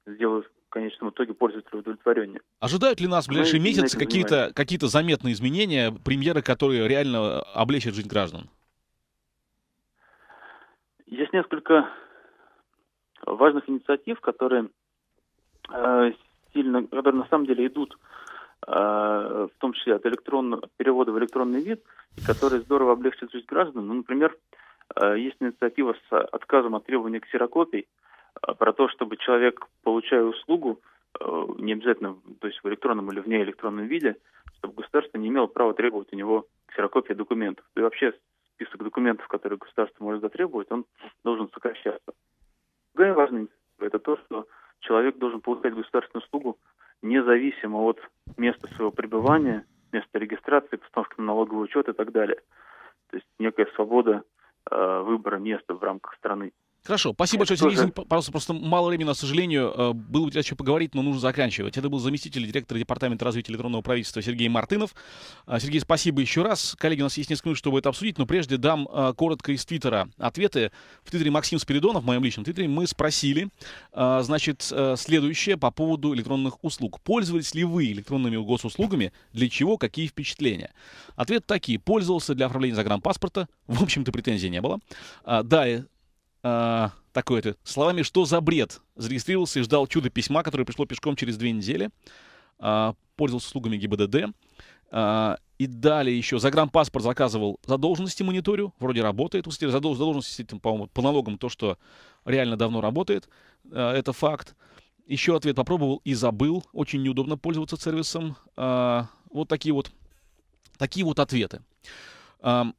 сделают в конечном итоге пользователя удовлетворение. Ожидают ли нас в ближайшие Мы месяцы какие-то какие заметные изменения, премьеры, которые реально облегчат жизнь граждан? Есть несколько важных инициатив, которые э, сильно, которые на самом деле идут а, в том числе от электронного перевода в электронный вид, который здорово облегчит жизнь граждан. Ну, например, а, есть инициатива с отказом от требования ксерокопий а, про то, чтобы человек, получая услугу, не обязательно, то есть в электронном или вне электронном виде, чтобы государство не имело права требовать у него ксерокопии документов. И вообще список документов, которые государство может затребовать, он должен сокращаться. Другая важная инициатива – это то, что человек должен получать государственную услугу независимо от места своего пребывания, места регистрации, постановки на налоговый учет и так далее. То есть некая свобода э, выбора места в рамках страны. Хорошо, спасибо большое, Сергей. Тоже... Пожалуйста, просто мало времени, на сожалению. Э, было у тебя еще поговорить, но нужно заканчивать. Это был заместитель директора Департамента развития электронного правительства Сергей Мартынов. Э, Сергей, спасибо еще раз. Коллеги, у нас есть несколько минут, чтобы это обсудить, но прежде дам э, коротко из Твиттера ответы. В Твиттере Максим Спиридонов, в моем личном Твиттере, мы спросили, значит, следующее по поводу электронных услуг. Пользовались ли вы электронными госуслугами? Для чего? Какие впечатления? Ответ такие. Пользовался для оформления загранпаспорта. В общем-то, претензий не было. Далее, э, такой ответ. Словами, что за бред? Зарегистрировался и ждал чудо письма, которое пришло пешком через две недели. Э, пользовался услугами ГИБДД. Э, и далее еще загранпаспорт заказывал задолженности мониторю, вроде работает. Кстати, задолж, задолженности, по-моему, по налогам то, что реально давно работает, э, это факт. Еще ответ попробовал и забыл. Очень неудобно пользоваться сервисом. Э, вот такие вот, такие вот ответы. Um,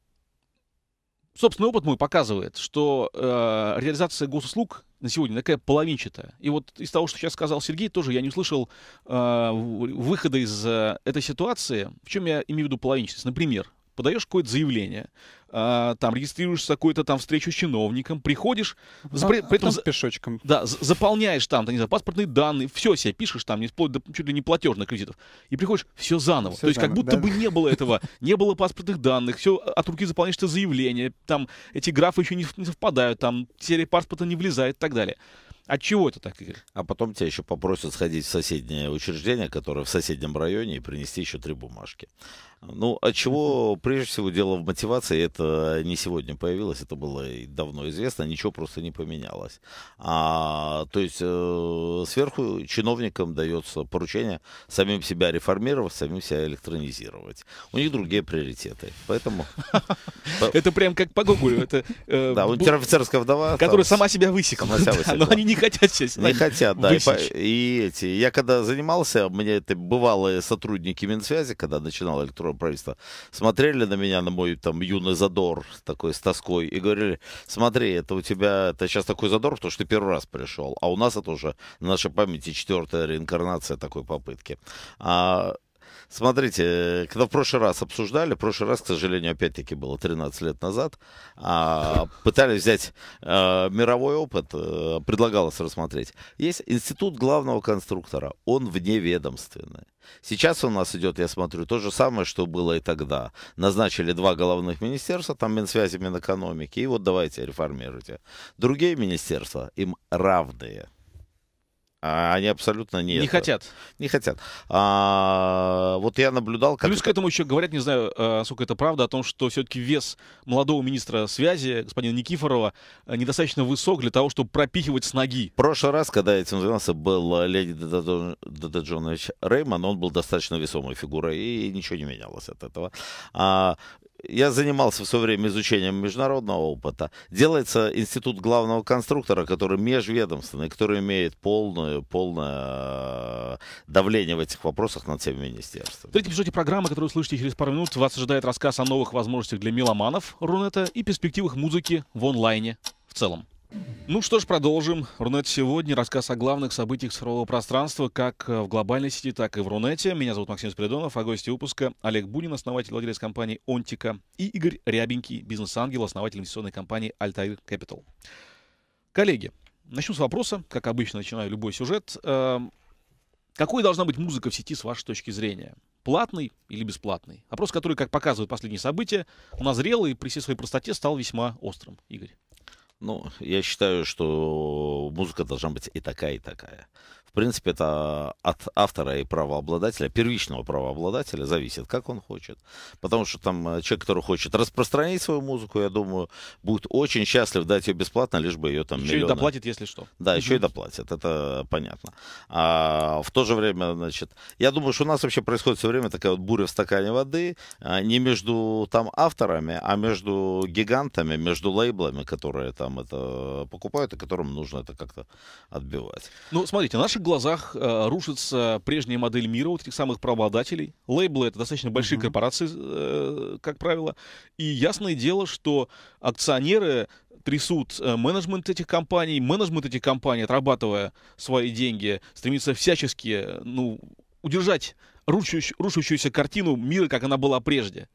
собственный опыт мой показывает, что э, реализация госуслуг на сегодня такая половинчатая. И вот из того, что сейчас сказал Сергей, тоже я не услышал э, выхода из э, этой ситуации. В чем я имею в виду половинчатость? Например, подаешь какое-то заявление, а, там регистрируешься какую-то там встречу с чиновником, приходишь, а, за, ну, при, при этом, пешочком. Да, заполняешь там, не знаю, паспортные данные, все себе пишешь там, не вплоть до чуть ли не платежных кредитов, и приходишь, все заново. Все То есть заново, как будто да? бы не было этого, не было паспортных данных, все от руки заполняешь это заявление, там эти графы еще не совпадают, там серия паспорта не влезает и так далее. От чего это так, Игорь? А потом тебя еще попросят сходить в соседнее учреждение, которое в соседнем районе, и принести еще три бумажки. Ну, от чего, прежде всего, дело в мотивации, это не сегодня появилось, это было давно известно, ничего просто не поменялось. А, то есть э, сверху чиновникам дается поручение самим себя реформировать, самим себя электронизировать. У них другие приоритеты, поэтому... Это прям как по Гоголю, это... Э, да, унтер-офицерская вдова. Которая сама себя высекла. Но они не хотят сейчас. Не хотят, да. И, и эти. Я когда занимался, мне это бывалые сотрудники Минсвязи, когда начинал электронное правительство, смотрели на меня, на мой там юный задор такой с тоской, и говорили, смотри, это у тебя, это сейчас такой задор, потому что ты первый раз пришел, а у нас это уже в нашей памяти четвертая реинкарнация такой попытки. А Смотрите, э, когда в прошлый раз обсуждали, в прошлый раз, к сожалению, опять-таки было 13 лет назад, а, пытались взять э, мировой опыт, э, предлагалось рассмотреть. Есть институт главного конструктора, он вневедомственный. Сейчас у нас идет, я смотрю, то же самое, что было и тогда. Назначили два головных министерства, там Минсвязи, Минэкономики, и вот давайте реформируйте. Другие министерства им равные. А, они абсолютно не... Не хотят. Не хотят. А, вот я наблюдал... Как Плюс это... к этому еще говорят, не знаю, а, насколько это правда, о том, что все-таки вес молодого министра связи, господина Никифорова, э, недостаточно высок для того, чтобы пропихивать с ноги. В прошлый раз, когда этим занимался, был леди Дададжонович Рейман, он был достаточно весомой фигурой, и ничего не менялось от этого. А, я занимался в свое время изучением международного опыта. Делается институт главного конструктора, который межведомственный, который имеет полную, полное э, давление в этих вопросах над всеми министерствами. В третьем сюжете программы, которую слышите через пару минут, вас ожидает рассказ о новых возможностях для меломанов Рунета и перспективах музыки в онлайне в целом. Ну что ж, продолжим. Рунет сегодня. Рассказ о главных событиях цифрового пространства как э, в глобальной сети, так и в Рунете. Меня зовут Максим Спиридонов, а гости выпуска Олег Бунин, основатель и владелец компании «Онтика», и Игорь Рябенький, бизнес-ангел, основатель инвестиционной компании «Альтаир Capital. Коллеги, начну с вопроса, как обычно начинаю любой сюжет. Эм, какой должна быть музыка в сети с вашей точки зрения? Платный или бесплатный? Вопрос, который, как показывают последние события, назрел и при всей своей простоте стал весьма острым. Игорь. Ну, я считаю, что музыка должна быть и такая, и такая. В принципе, это от автора и правообладателя, первичного правообладателя зависит, как он хочет. Потому что там э, человек, который хочет распространить свою музыку, я думаю, будет очень счастлив дать ее бесплатно, лишь бы ее там еще миллионы... и доплатит, если что. Да, еще и доплатит, это понятно. А в то же время, значит, я думаю, что у нас вообще происходит все время такая вот буря в стакане воды, а, не между там авторами, а между гигантами, между лейблами, которые там это покупают и которым нужно это как-то отбивать. Ну, смотрите, наши глазах э, рушится прежняя модель мира вот этих самых правообладателей. Лейблы — это достаточно большие mm-hmm. корпорации, э, как правило. И ясное дело, что акционеры трясут э, менеджмент этих компаний. Менеджмент этих компаний, отрабатывая свои деньги, стремится всячески э, ну, удержать рушащую, рушащуюся картину мира, как она была прежде.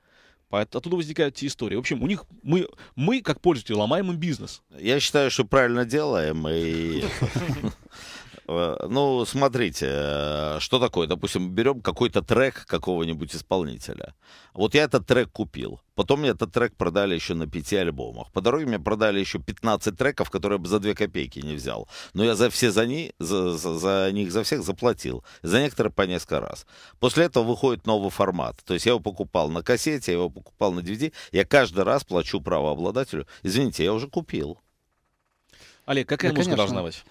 Оттуда возникают те истории. В общем, у них мы, мы как пользователи, ломаем им бизнес. Я считаю, что правильно делаем. И... Э, ну, смотрите, э, что такое? Допустим, берем какой-то трек какого-нибудь исполнителя. Вот я этот трек купил. Потом мне этот трек продали еще на пяти альбомах. По дороге мне продали еще 15 треков, которые бы за две копейки не взял. Но я за все за, ни, за, за, за них, за всех заплатил. За некоторые по несколько раз. После этого выходит новый формат. То есть я его покупал на кассете, я его покупал на DVD. Я каждый раз плачу правообладателю. Извините, я уже купил. Олег, какая да, музыка конечно. должна быть?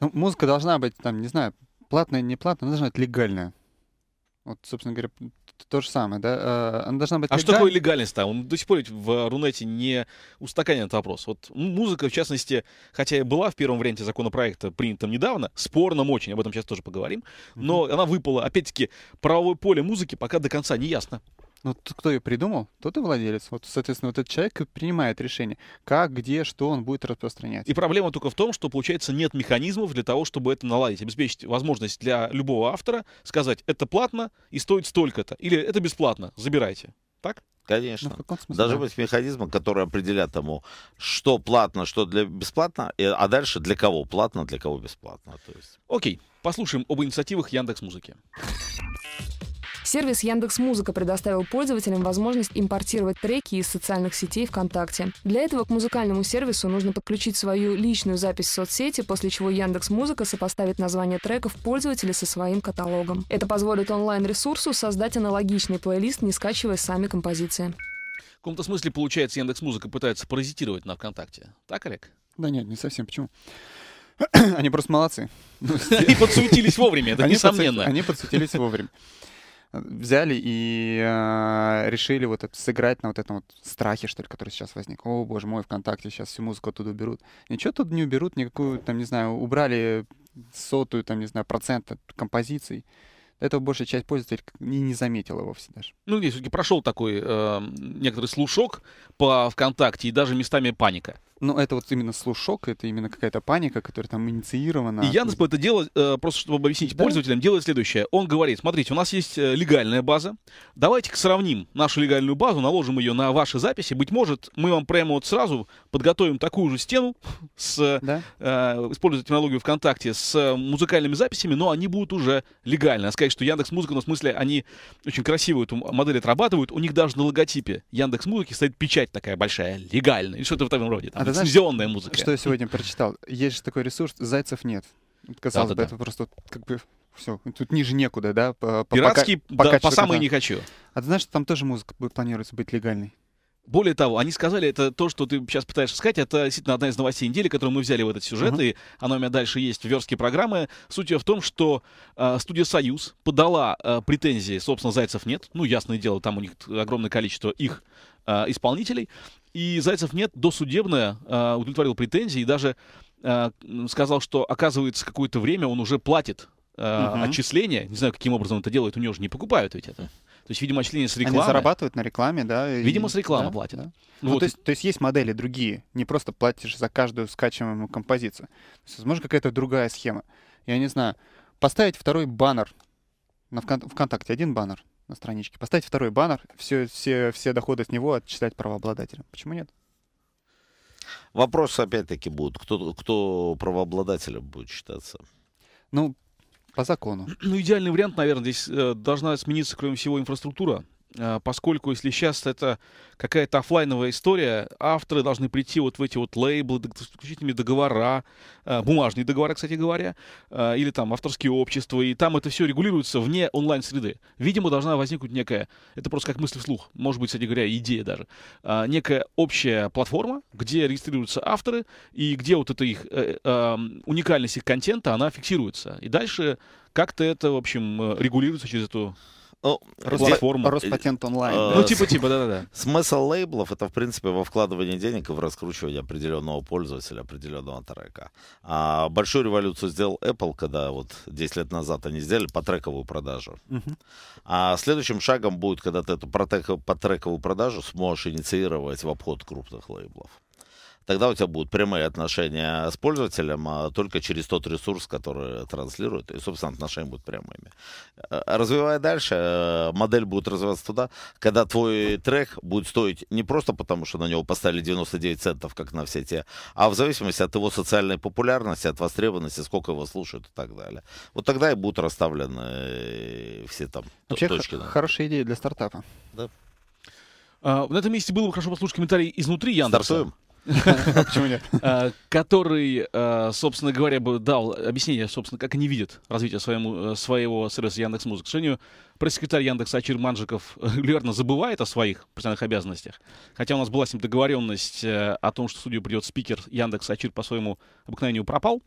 Ну, музыка должна быть, там, не знаю, платная, не платная, она должна быть легальная. Вот, собственно говоря, то же самое, да? Э, она должна быть. А легаль... что такое легальность там? до сих пор в Рунете не устаканен этот вопрос. Вот музыка, в частности, хотя и была в первом варианте законопроекта принятом недавно, спорном очень, об этом сейчас тоже поговорим, но mm-hmm. она выпала. Опять-таки, правовое поле музыки пока до конца не ясно. Ну, кто ее придумал, тот и владелец. Вот, соответственно, вот этот человек принимает решение, как, где, что он будет распространять. И проблема только в том, что, получается, нет механизмов для того, чтобы это наладить, обеспечить возможность для любого автора сказать, это платно и стоит столько-то, или это бесплатно, забирайте. Так? Конечно. Ну, Должны да. быть механизмы, которые определят тому, что платно, что для бесплатно, а дальше для кого платно, для кого бесплатно. То есть... Окей, послушаем об инициативах Яндекс.Музыки. Музыки. Сервис Яндекс Музыка предоставил пользователям возможность импортировать треки из социальных сетей ВКонтакте. Для этого к музыкальному сервису нужно подключить свою личную запись в соцсети, после чего Яндекс Музыка сопоставит название треков пользователя со своим каталогом. Это позволит онлайн-ресурсу создать аналогичный плейлист, не скачивая сами композиции. В каком-то смысле, получается, Яндекс Музыка пытается паразитировать на ВКонтакте. Так, Олег? Да нет, не совсем. Почему? Они просто молодцы. Они подсуетились вовремя, это несомненно. Они подсуетились вовремя взяли и э, решили вот это, сыграть на вот этом вот страхе, что ли, который сейчас возник. О, боже мой, ВКонтакте сейчас всю музыку оттуда уберут. Ничего тут не уберут, никакую, там, не знаю, убрали сотую, там, не знаю, процент от композиций. Этого большая часть пользователей не, не заметила вовсе даже. Ну, здесь все-таки прошел такой э, некоторый слушок по ВКонтакте и даже местами паника. Ну это вот именно слушок, это именно какая-то паника, которая там инициирована. И Яндекс это дело, э, просто чтобы объяснить да? пользователям, делает следующее. Он говорит, смотрите, у нас есть э, легальная база, давайте-ка сравним нашу легальную базу, наложим ее на ваши записи. Быть может, мы вам прямо вот сразу подготовим такую же стену, с, да? э, используя технологию ВКонтакте, с э, музыкальными записями, но они будут уже легальны. А сказать, что Яндекс Музыка, ну, в смысле, они очень красиво эту модель отрабатывают, у них даже на логотипе Яндекс Музыки стоит печать такая большая, легальная, или что-то в этом роде. Там, а лицензионная знаешь, музыка. Что я сегодня прочитал? Есть же такой ресурс, зайцев нет. Казалось да, бы, да. это просто как бы все, тут ниже некуда, да? По, Пиратский, пока, да, по самой не хочу. А ты знаешь, что там тоже музыка планируется быть легальной? Более того, они сказали, это то, что ты сейчас пытаешься сказать, это действительно одна из новостей недели, которую мы взяли в этот сюжет, uh-huh. и она у меня дальше есть в верстке программы. Суть ее в том, что э, студия «Союз» подала э, претензии, собственно, «Зайцев нет». Ну, ясное дело, там у них огромное количество их э, исполнителей. И Зайцев нет, досудебная э, удовлетворил претензии и даже а, сказал, что оказывается какое-то время он уже платит угу. отчисления. Не знаю, каким образом он это делает, у него же не покупают ведь это. То есть, видимо, отчисления с рекламы. Они зарабатывают на рекламе, да? И... Видимо, с рекламы да, платят. Да. Ну ну вот. то, есть, то есть есть модели другие, не просто платишь за каждую скачиваемую композицию. То есть, возможно, какая-то другая схема. Я не знаю. Поставить второй баннер на ВКонтакте, один баннер на страничке. Поставить второй баннер, все, все, все доходы с него отчитать правообладателям. Почему нет? Вопросы опять-таки будут. Кто, кто правообладателем будет считаться? Ну, по закону. Ну, идеальный вариант, наверное, здесь э, должна смениться, кроме всего, инфраструктура. А, поскольку если сейчас это какая-то офлайновая история, авторы должны прийти вот в эти вот лейблы, исключительными договора, а, бумажные договора, кстати говоря, а, или там авторские общества, и там это все регулируется вне онлайн-среды. Видимо, должна возникнуть некая, это просто как мысль вслух, может быть, кстати говоря, идея даже, некая общая платформа, где регистрируются авторы, и где вот эта их э, э, уникальность их контента, она фиксируется. И дальше как-то это, в общем, э, регулируется через эту ну, платформу. Роспатент онлайн. Э, ну, типа, типа, да-да-да. Смысл лейблов — это, в принципе, во вкладывание денег и в раскручивание определенного пользователя, определенного трека. А большую революцию сделал Apple, когда вот 10 лет назад они сделали потрековую продажу. А следующим шагом будет, когда ты эту потрековую продажу сможешь инициировать в обход крупных лейблов тогда у тебя будут прямые отношения с пользователем, а только через тот ресурс, который транслирует, и, собственно, отношения будут прямыми. Э, развивая дальше, э, модель будет развиваться туда, когда твой трек будет стоить не просто потому, что на него поставили 99 центов, как на все те, а в зависимости от его социальной популярности, от востребованности, сколько его слушают и так далее. Вот тогда и будут расставлены э, все там Вообще точки. Вообще хорошая идея для стартапа. Да. А, на этом месте было бы хорошо послушать комментарии изнутри Яндекса. Стартуем? Почему нет? А, который, а, собственно говоря, бы дал объяснение, собственно, как они видят развитие своему, э, своего сервиса Яндекс Музыка. К сожалению, пресс-секретарь Яндекса Ачир Манжиков регулярно забывает о своих профессиональных обязанностях. Хотя у нас была с ним договоренность э, о том, что в студию придет спикер Яндекса Ачир по своему обыкновению пропал.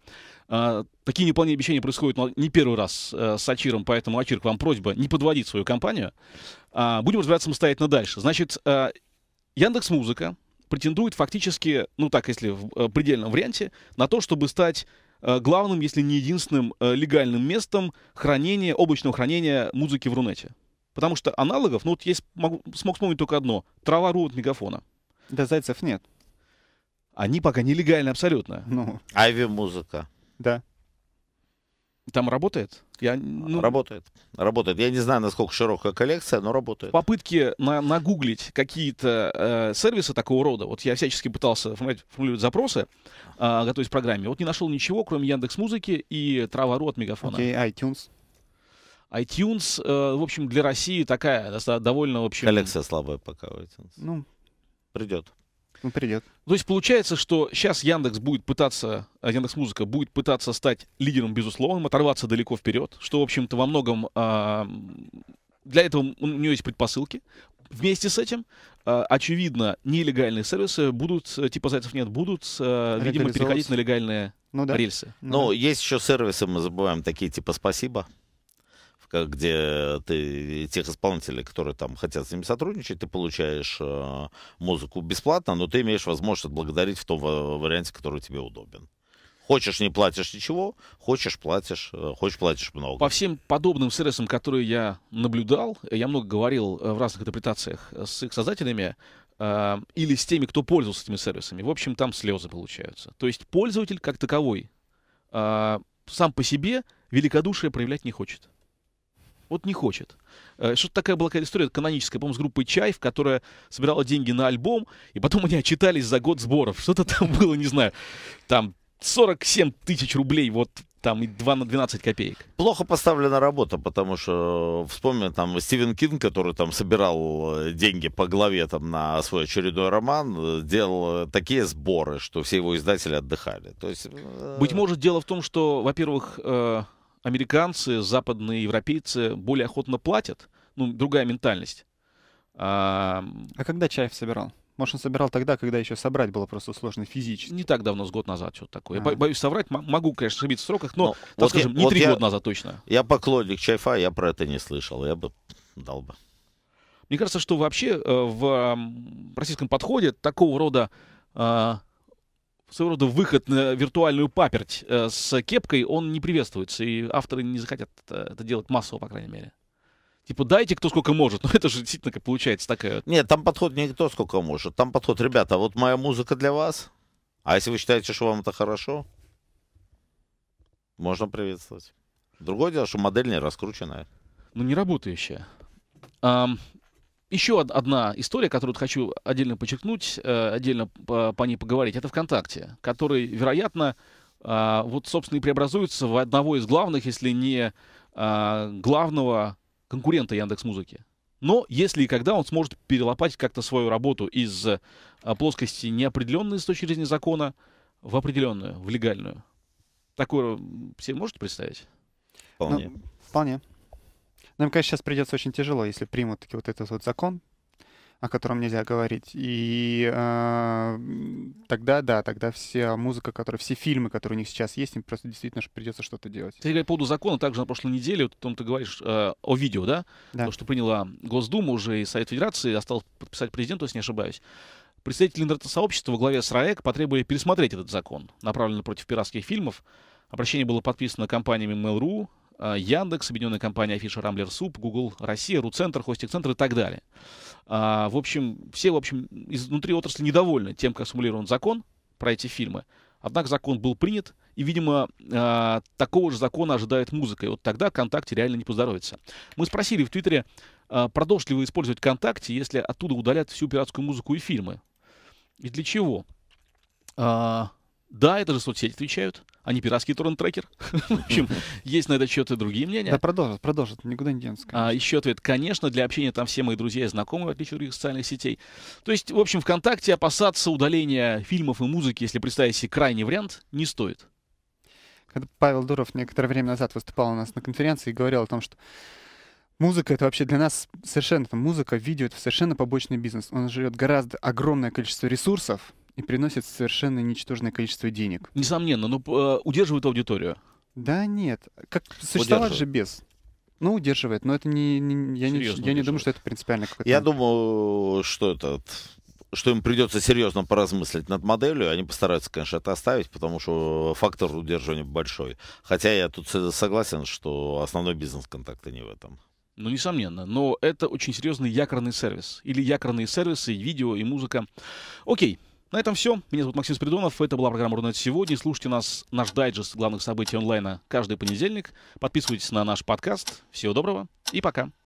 А, такие неполные обещания происходят но не первый раз э, с Ачиром, поэтому, Ачир, к вам просьба не подводить свою компанию. Будем разбираться самостоятельно дальше. Значит, Яндекс Музыка претендует фактически, ну так, если в э, предельном варианте, на то, чтобы стать э, главным, если не единственным э, легальным местом хранения, облачного хранения музыки в Рунете. Потому что аналогов, ну вот есть, могу, смог вспомнить только одно. Трава.ру от Мегафона. Да зайцев нет. Они пока нелегальны абсолютно. Ну. Айви музыка. Да. Там работает? Я, ну... Работает. Работает. Я не знаю, насколько широкая коллекция, но работает. Попытки на нагуглить какие-то э, сервисы такого рода. Вот я всячески пытался формулировать запросы, э, готовясь к программе. Вот не нашел ничего, кроме Яндекс Музыки и Травару от Мегафона. Окей, okay, iTunes iTunes, э, в общем, для России такая, довольно, в общем... Коллекция слабая пока у iTunes. Ну, придет. Ну, придет. То есть получается, что сейчас Яндекс будет пытаться, э, Яндекс Музыка будет пытаться стать лидером, безусловным, оторваться далеко вперед, что, в общем-то, во многом э, для этого у нее есть предпосылки. Вместе с этим, э, очевидно, нелегальные сервисы будут, э, типа зайцев нет, будут, э, видимо, переходить на легальные ну, да. рельсы. Ну, Но да. есть еще сервисы, мы забываем, такие типа «Спасибо» как где ты тех исполнителей, которые там хотят с ними сотрудничать, ты получаешь э, музыку бесплатно, но ты имеешь возможность отблагодарить в том варианте, который тебе удобен. Хочешь, не платишь ничего, хочешь, платишь, э, хочешь, платишь много. По всем подобным сервисам, которые я наблюдал, я много говорил э, в разных интерпретациях э, с их создателями э, или с теми, кто пользовался этими сервисами. В общем, там слезы получаются. То есть пользователь как таковой э, сам по себе великодушие проявлять не хочет вот не хочет. Э, что-то такая была какая история каноническая, по-моему, с группой «Чайф», которая собирала деньги на альбом, и потом они отчитались за год сборов. Что-то там было, не знаю, там 47 тысяч рублей, вот там и 2 на 12 копеек. Плохо поставлена работа, потому что э, вспомню там Стивен Кинг, который там собирал э, деньги по главе там на свой очередной роман, делал такие сборы, что все его издатели отдыхали. То есть... Быть может, дело в том, что, во-первых, американцы, западные европейцы более охотно платят. Ну, другая ментальность. А, а когда Чаев собирал? Может, он собирал тогда, когда еще собрать было просто сложно физически. Не так давно, с год назад что-то такое. а Я боюсь соврать, могу, конечно, ошибиться в сроках, но, но ну, так вот скажем, я, не три вот года назад точно. Я поклонник Чайфа, я про это не слышал, я бы дал бы. Мне кажется, что вообще э, в российском подходе такого рода а, своего рода выход на виртуальную паперть э, с кепкой, он не приветствуется, и авторы не захотят э, это делать массово, по крайней мере. Типа, дайте кто сколько может. Но ну, это же действительно как получается такая... Э, Нет, там подход не кто сколько может. Там подход, ребята, вот моя музыка для вас. А если вы считаете, что вам это хорошо, можно приветствовать. Другое дело, что модель не раскрученная. Ну, не работающая. Um, еще одна история, которую хочу отдельно подчеркнуть, э, отдельно по, по ней поговорить, это ВКонтакте, который, вероятно, а, вот, собственно, и преобразуется в одного из главных, если не а, главного конкурента Яндекс Музыки. Но если и когда он сможет перелопать как-то свою работу из а, плоскости неопределенной с точки зрения закона в определенную, в легальную. Такое себе можете представить? Вполне. Ну, вполне нам, конечно, сейчас придется очень тяжело, если примут таки вот этот вот закон, о котором нельзя говорить. И э, тогда, да, тогда вся музыка, которая, все фильмы, которые у них сейчас есть, им просто действительно придется что-то делать. Ты по поводу закона, также на прошлой неделе, вот о том ты говоришь, э, о видео, да? да? То, что приняла Госдума уже и Совет Федерации, осталось подписать президенту, если не ошибаюсь. Представители интернет-сообщества во главе с РАЭК потребовали пересмотреть этот закон, направленный против пиратских фильмов. Обращение было подписано компаниями Mail.ru, а, Яндекс, объединенная компания Афиша, Рамблер, Суп, Google, Россия, Руцентр, Хостик-центр и так далее. А, в общем, все, в общем, изнутри отрасли недовольны тем, как сформулирован закон про эти фильмы. Однако закон был принят, и, видимо, а, такого же закона ожидает музыка. И вот тогда ВКонтакте реально не поздоровится. Мы спросили в Твиттере, э, продолжите ли вы использовать ВКонтакте, если оттуда удалят всю пиратскую музыку и фильмы. И для чего? Да, это же соцсети отвечают, а не пиратский торрент-трекер. В общем, есть на этот счет и другие мнения. Да, продолжат, продолжат, никуда не денется. А, еще ответ. Конечно, для общения там все мои друзья и знакомые, в отличие от других социальных сетей. То есть, в общем, ВКонтакте опасаться удаления фильмов и музыки, если представить себе крайний вариант, не стоит. Когда Павел Дуров некоторое время назад выступал у нас на конференции и говорил о том, что Музыка это вообще для нас совершенно, там, музыка, видео это совершенно побочный бизнес. Он живет гораздо огромное количество ресурсов, и приносит совершенно ничтожное количество денег. Несомненно, но ну, э, удерживает аудиторию. Да нет, как существовать же без. Ну, удерживает, но это не, не я, не, я не думаю, что это принципиально какой-то... Я думаю, что это что им придется серьезно поразмыслить над моделью. Они постараются, конечно, это оставить, потому что фактор удержания большой. Хотя я тут согласен, что основной бизнес контакта не в этом. Ну, несомненно. Но это очень серьезный якорный сервис. Или якорные сервисы, и видео, и музыка. Окей. На этом все. Меня зовут Максим Спиридонов. Это была программа «Рунет сегодня». Слушайте нас, наш дайджест главных событий онлайна каждый понедельник. Подписывайтесь на наш подкаст. Всего доброго и пока.